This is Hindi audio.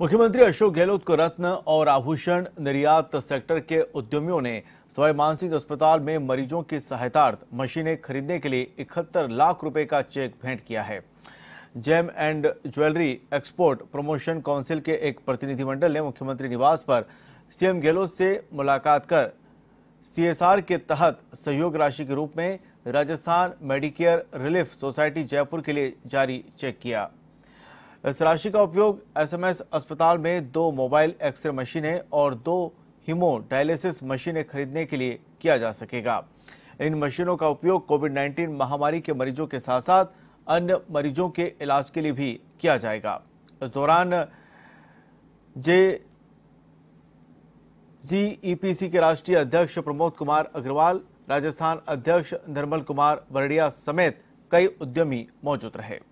मुख्यमंत्री अशोक गहलोत को रत्न और आभूषण निर्यात सेक्टर के उद्यमियों ने सवाई मानसिंह अस्पताल में मरीजों की सहायतार्थ मशीनें खरीदने के लिए इकहत्तर लाख रुपए का चेक भेंट किया है gem and jewellery export promotion council के एक प्रतिनिधिमंडल ने मुख्यमंत्री निवास पर सीएम गहलोत से मुलाकात कर सीएसआर के तहत सहयोग राशि के रूप में Rajasthan Medicare relief society Jaipur के लिए जारी चेक किया इस राशि का उपयोग एसएमएस अस्पताल में दो मोबाइल एक्सरे मशीनें और दो हिमो डायलिसिस मशीनें खरीदने के लिए किया जा सकेगा इन मशीनों का उपयोग कोविड 19 महामारी के मरीजों के साथ साथ अन्य मरीजों के इलाज के लिए भी किया जाएगा इस दौरान जे जीईपीसी के राष्ट्रीय अध्यक्ष प्रमोद कुमार अग्रवाल राजस्थान अध्यक्ष निर्मल कुमार बरडिया समेत कई उद्यमी मौजूद रहे